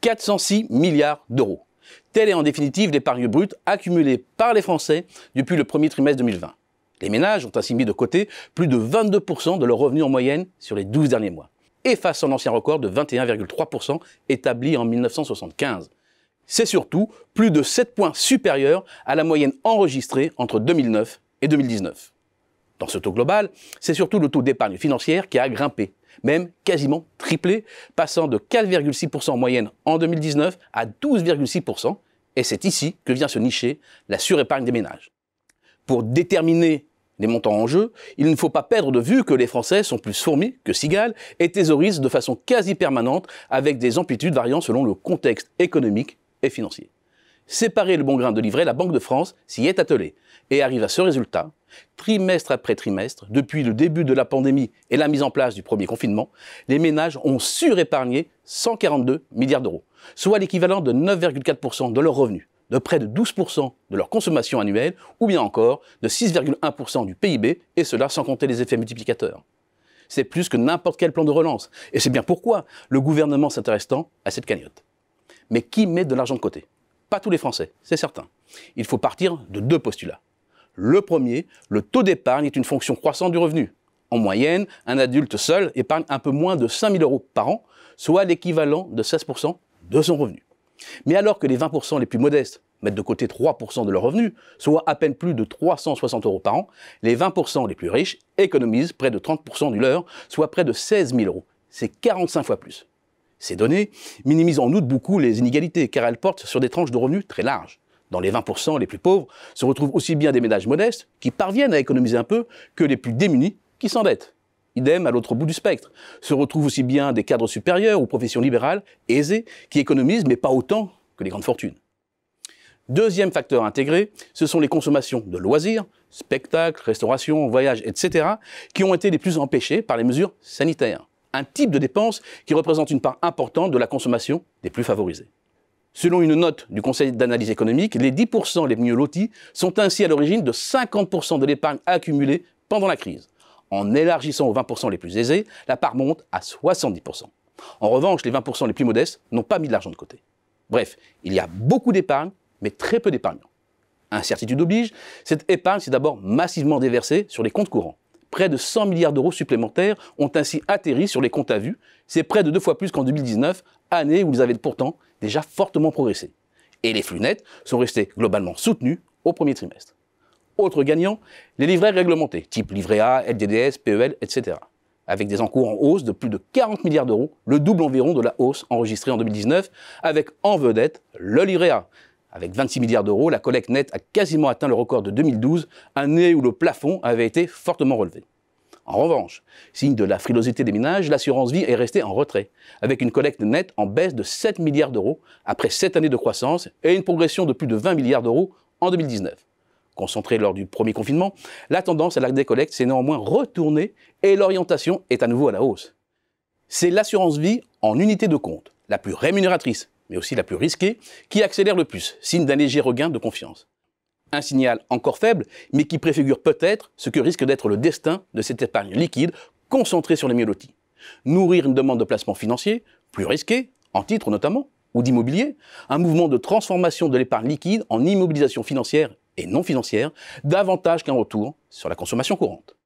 406 milliards d'euros. Telle est en définitive l'épargne brute accumulée par les Français depuis le premier trimestre 2020. Les ménages ont ainsi mis de côté plus de 22% de leurs revenus en moyenne sur les 12 derniers mois, et face son ancien record de 21,3% établi en 1975. C'est surtout plus de 7 points supérieur à la moyenne enregistrée entre 2009 et 2019. Dans ce taux global, c'est surtout le taux d'épargne financière qui a grimpé, même quasiment triplé, passant de 4,6% en moyenne en 2019 à 12,6%, et c'est ici que vient se nicher la surépargne des ménages. Pour déterminer les montants en jeu, il ne faut pas perdre de vue que les Français sont plus fourmis que cigales et thésaurisent de façon quasi permanente avec des amplitudes variant selon le contexte économique et financier. Séparer le bon grain de livret, la Banque de France s'y est attelée et arrive à ce résultat Trimestre après trimestre, depuis le début de la pandémie et la mise en place du premier confinement, les ménages ont surépargné 142 milliards d'euros, soit l'équivalent de 9,4% de leurs revenus, de près de 12% de leur consommation annuelle, ou bien encore de 6,1% du PIB, et cela sans compter les effets multiplicateurs. C'est plus que n'importe quel plan de relance, et c'est bien pourquoi le gouvernement s'intéresse tant à cette cagnotte. Mais qui met de l'argent de côté Pas tous les Français, c'est certain. Il faut partir de deux postulats. Le premier, le taux d'épargne est une fonction croissante du revenu. En moyenne, un adulte seul épargne un peu moins de 5 000 euros par an, soit l'équivalent de 16% de son revenu. Mais alors que les 20% les plus modestes mettent de côté 3% de leur revenu, soit à peine plus de 360 euros par an, les 20% les plus riches économisent près de 30% du leur, soit près de 16 000 euros. C'est 45 fois plus. Ces données minimisent en outre beaucoup les inégalités, car elles portent sur des tranches de revenus très larges dans les 20% les plus pauvres, se retrouvent aussi bien des ménages modestes qui parviennent à économiser un peu que les plus démunis qui s'endettent. Idem à l'autre bout du spectre. Se retrouvent aussi bien des cadres supérieurs ou professions libérales aisées qui économisent mais pas autant que les grandes fortunes. Deuxième facteur intégré, ce sont les consommations de loisirs, spectacles, restaurations, voyages, etc., qui ont été les plus empêchées par les mesures sanitaires. Un type de dépense qui représente une part importante de la consommation des plus favorisés. Selon une note du Conseil d'analyse économique, les 10% les mieux lotis sont ainsi à l'origine de 50% de l'épargne accumulée pendant la crise. En élargissant aux 20% les plus aisés, la part monte à 70%. En revanche, les 20% les plus modestes n'ont pas mis de l'argent de côté. Bref, il y a beaucoup d'épargne, mais très peu d'épargnants. Incertitude oblige, cette épargne s'est d'abord massivement déversée sur les comptes courants près de 100 milliards d'euros supplémentaires ont ainsi atterri sur les comptes à vue. C'est près de deux fois plus qu'en 2019, année où ils avaient pourtant déjà fortement progressé. Et les flux nets sont restés globalement soutenus au premier trimestre. Autre gagnant, les livrets réglementés, type livret A, LDDS, PEL, etc. Avec des encours en hausse de plus de 40 milliards d'euros, le double environ de la hausse enregistrée en 2019, avec en vedette le livret A, avec 26 milliards d'euros, la collecte nette a quasiment atteint le record de 2012, année où le plafond avait été fortement relevé. En revanche, signe de la frilosité des ménages, l'assurance vie est restée en retrait, avec une collecte nette en baisse de 7 milliards d'euros après 7 années de croissance et une progression de plus de 20 milliards d'euros en 2019. Concentrée lors du premier confinement, la tendance à la décollecte s'est néanmoins retournée et l'orientation est à nouveau à la hausse. C'est l'assurance vie en unité de compte, la plus rémunératrice, mais aussi la plus risquée, qui accélère le plus, signe d'un léger regain de confiance. Un signal encore faible, mais qui préfigure peut-être ce que risque d'être le destin de cette épargne liquide concentrée sur les mieux Nourrir une demande de placement financier, plus risquée, en titres notamment, ou d'immobilier, un mouvement de transformation de l'épargne liquide en immobilisation financière et non financière, davantage qu'un retour sur la consommation courante.